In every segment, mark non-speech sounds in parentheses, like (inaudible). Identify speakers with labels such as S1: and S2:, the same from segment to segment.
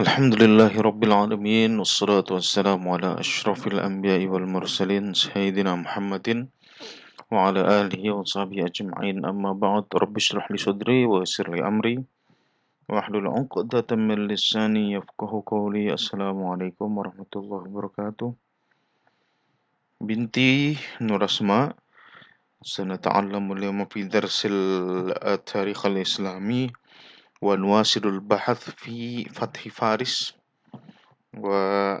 S1: الحمد لله رب العالمين والصلاة والسلام على أشرف الأنبياء والمرسلين سيدنا محمد وعلى آله وصحبه أجمعين أما بعد رب اشرح لي صدري ويسر لي أمري واحلل عقدة من لساني يفقه قولي السلام عليكم ورحمة الله وبركاته بنتي نور أسماء سنتعلم اليوم في درس التاريخ الإسلامي ونواصل البحث في فتح فارس وفي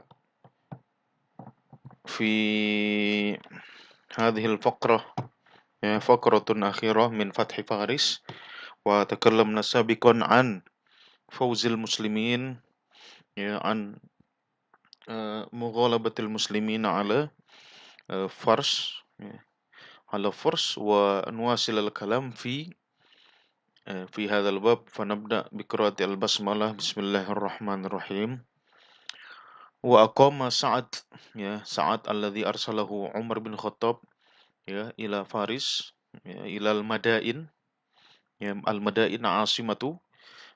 S1: هذه الفقرة يعني فقرة أخيرة من فتح فارس وتكلمنا سابقا عن فوز المسلمين يعني عن آه، مغالبة المسلمين على آه، فرس يعني على فرس ونواصل الكلام في في هذا الباب فنبدأ بقراءة البسملة بسم الله الرحمن الرحيم وأقام سعد ya سعد الذي أرسله عمر بن الخطاب ya إلى فارس ya, إلى المدائن ya المدائن عاصمة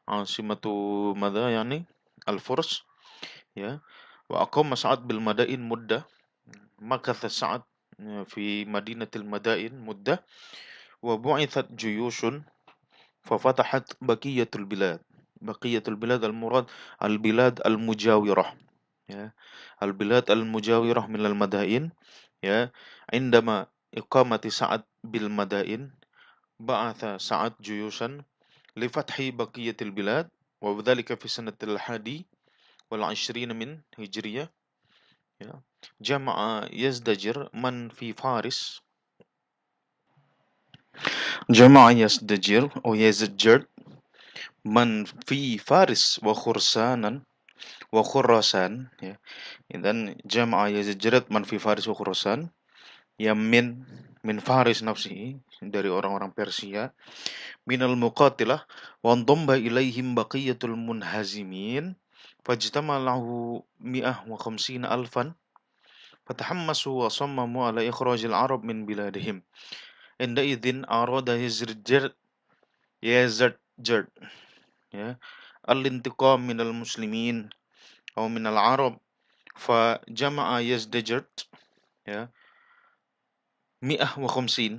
S1: عاصمة ماذا يعني الفرس ya وأقام سعد بالمدائن مدة مكث سعد في مدينة المدائن مدة وبعثت جيوش ففتحت بقية البلاد بقية البلاد المراد البلاد المجاورة يا البلاد المجاورة من المدائن يا عندما إقامة سعد بالمدائن بعث سعد جيوشا لفتح بقية البلاد وذلك في سنة الحادي والعشرين من هجرية جمع يزدجر من في فارس جمع يزدجر ويزدجر man fi Faris wa Khursanan wa Khurasan ya. Dan jama'a Yazid man fi Faris wa Khurasan ya min min Faris nafsihi dari orang-orang Persia minal muqatilah wa dhamma ilaihim baqiyatul munhazimin fajtama lahu mi'ah wa khamsina alfan fatahammasu wa sammamu ala ikhrajil arab min biladihim inda idin arada hizrjad yazjad ya al-intiqam minal muslimin atau minal arab fa jama'a yazdajad ya mi'ah wa khamsin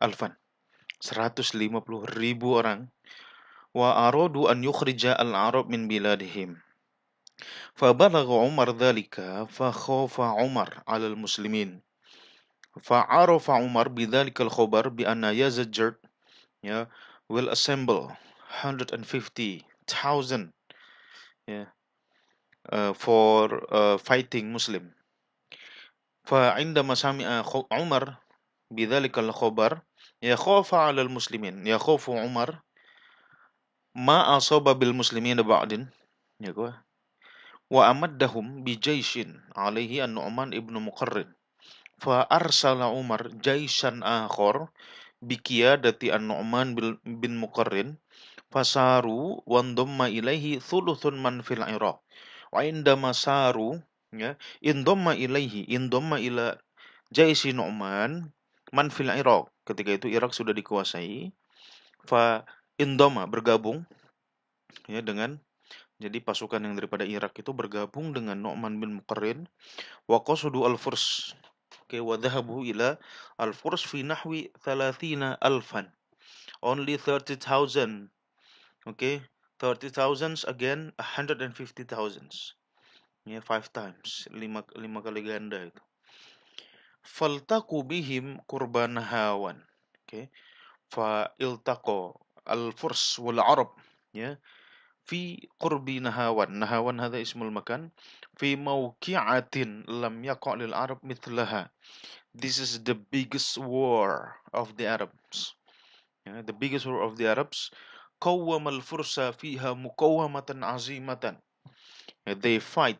S1: alfan 150 ribu orang wa aradu an yukhrija al-arab min biladihim فبلغ عمر fa فخاف عمر al muslimin فعرف عمر بذلك الخبر بأن Yazid yeah, will assemble 150,000 yeah, uh, for uh, fighting Muslim فعندما سمع عمر بذلك الخبر يخاف على المسلمين يخاف عمر ما أصاب بالمسلمين بعد وأمدهم بجيش عليه النعمان ابن مقرن fa arsala Umar jaisan akhor dati an-Nu'man bin Muqarrin fasaru wandamma ilaihi thuluthun man fil Iraq wa indama saru ya indamma ilaihi indamma ila jaisi Nu'man man fil Iraq ketika itu Irak sudah dikuasai fa indama bergabung ya dengan jadi pasukan yang daripada Irak itu bergabung dengan Nu'man bin Muqarrin wa qasadu al-Furs Okay, wadhabu ila al-furs fi nahwi thalathina alfan. Only 30,000. Okay, 30,000 again 150,000. Ya, yeah, five times, lima, lima kali ganda itu. Faltaku bihim kurban hawan. Okay. Fa iltaqo al-furs wal-arab. Ya, yeah fi qurbi Nahawan. Nahawan hadza ismul makan fi kiatin lam yaqa' lil Arab mithlaha. This is the biggest war of the Arabs. Yeah, the biggest war of the Arabs. fursa fursa فيها azimatan azimatan. They fight.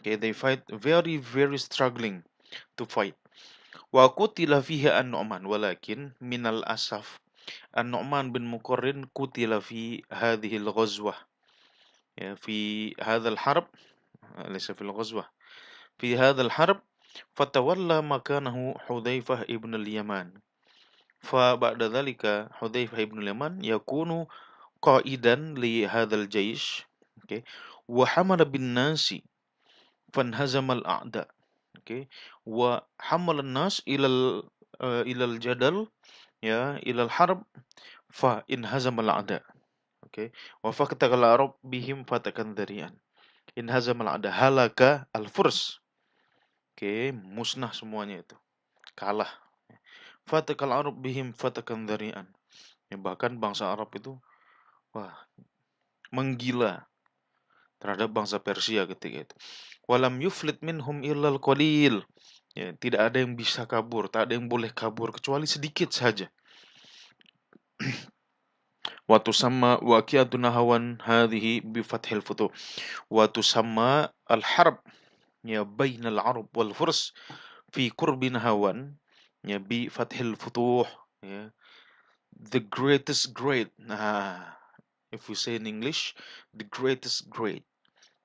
S1: Okay, they fight very very struggling to fight. Wa qutila fiha an-Nu'man walakin minal asaf النعمان بن مقرن قتل في هذه الغزوة يعني في هذا الحرب ليس في الغزوة في هذا الحرب فتولى مكانه حذيفة ابن اليمان فبعد ذلك حذيفة ابن اليمان يكون قائدا لهذا الجيش okay. وحمل بالناس فانهزم الأعداء okay. وحمل الناس إلى آه، إلى الجدل ya ilal harb fa in hazamal ada oke wa faqtagal arab bihim fatakan darian in hazamal ada halaka al furs oke musnah semuanya itu kalah fatakal arab bihim fatakan darian ya, bahkan bangsa Arab itu wah menggila terhadap bangsa Persia ketika itu walam yuflit minhum illal qalil Ya, tidak ada yang bisa kabur, tak ada yang boleh kabur kecuali sedikit saja. (clears throat) waktu sama waqi'atun hawan hadhihi bi fathil futu. wa sama al harb ya bainal arab wal furs fi qurbin hawan ya bi fathil futuh ya the greatest great nah if we say in english the greatest great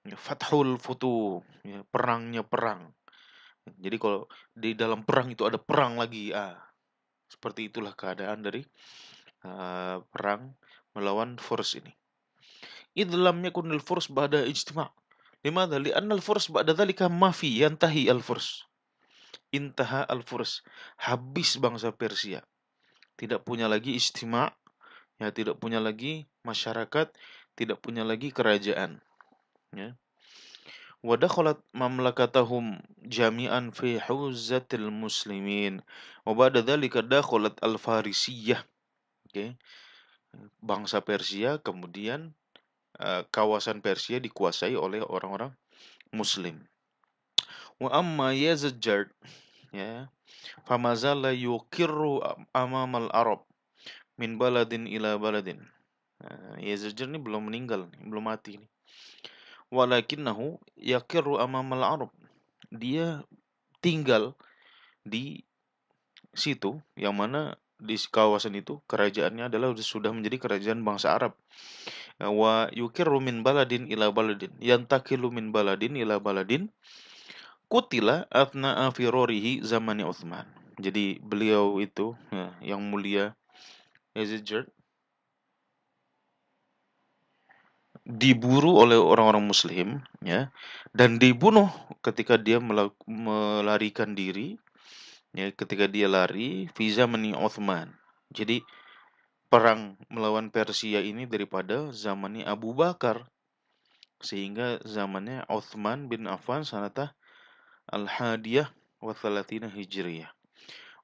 S1: ya, fathul futuh ya, perangnya perang jadi kalau di dalam perang itu ada perang lagi. Ah, seperti itulah keadaan dari uh, perang melawan force ini. Idlam yakun al pada ba'da ijtima'. Dimana li anna al-furs ba'da dhalika mafi yantahi al force, Intaha al force Habis bangsa Persia. Tidak punya lagi ijtima' ya tidak punya lagi masyarakat, tidak punya lagi kerajaan. Ya. ودخلت مملكتهم جميعا في حوزة المسلمين وبعد ذلك دخلت الفارسية oke okay. bangsa Persia kemudian uh, kawasan Persia dikuasai oleh orang-orang muslim wa amma Yazid ya famazala yukirru al Arab min baladin ila baladin nah, Yazid ini belum meninggal belum mati nih walakinnahu yakiru amamal arab. Dia tinggal di situ yang mana di kawasan itu kerajaannya adalah sudah menjadi kerajaan bangsa Arab. Wa yukirru min baladin ila baladin, yantakilu min baladin ila baladin. Kutila atna afirorihi zamani Utsman. Jadi beliau itu ya, yang mulia Yazid diburu oleh orang-orang muslim ya dan dibunuh ketika dia melarikan diri ya ketika dia lari Fiza meni Osman. jadi perang melawan Persia ini daripada zamannya Abu Bakar sehingga zamannya Osman bin Affan sanatah al-hadiyah wa thalathina hijriyah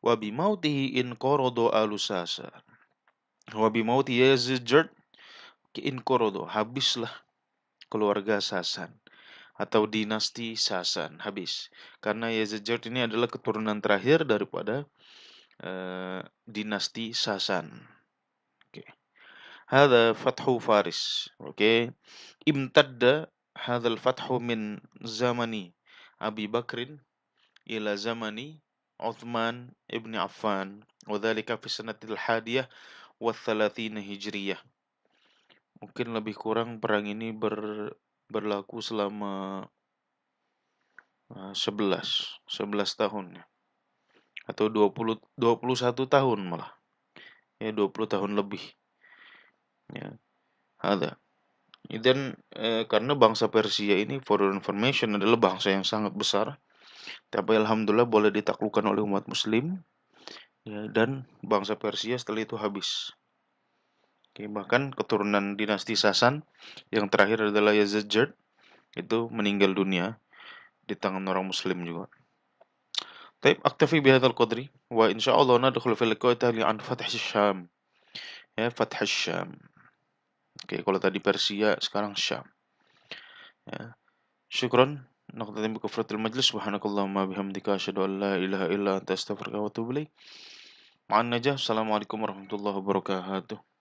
S1: Wabi mautihi in korodo alusasa Wabi mauti Yazid inkurodo habislah keluarga Sasan atau dinasti Sasan habis karena Yezajert ini adalah keturunan terakhir daripada uh, dinasti Sasan. Oke. Okay. Hada fathu Faris. Oke. Okay. Imtadda hadzal fathu min zamani Abi Bakrin ila zamani Uthman ibn Affan wa dhalika fi sanatil hadiyah wa 30 hijriyah. Mungkin lebih kurang perang ini ber, berlaku selama uh, 11, 11 tahun ya. Atau 20 21 tahun malah. Ya 20 tahun lebih. Ya. Ada. Dan eh, karena bangsa Persia ini for information adalah bangsa yang sangat besar. Tapi alhamdulillah boleh ditaklukkan oleh umat muslim. Ya, dan bangsa Persia setelah itu habis. Oke, bahkan keturunan dinasti Sasan yang terakhir adalah Yazid itu meninggal dunia di tangan orang muslim juga. Taib aktifi bi al qadri wa insyaallah nadkhul fil qitali an fath syam Ya, fath syam Oke, kalau tadi Persia, sekarang Syam. Ya. Syukron. Nakhdatim bi kufratil majlis. Subhanakallahumma bihamdika. Asyadu an la ilaha illa anta astaghfirullah wa tubulay. Ma'an najah. Assalamualaikum warahmatullahi wabarakatuh.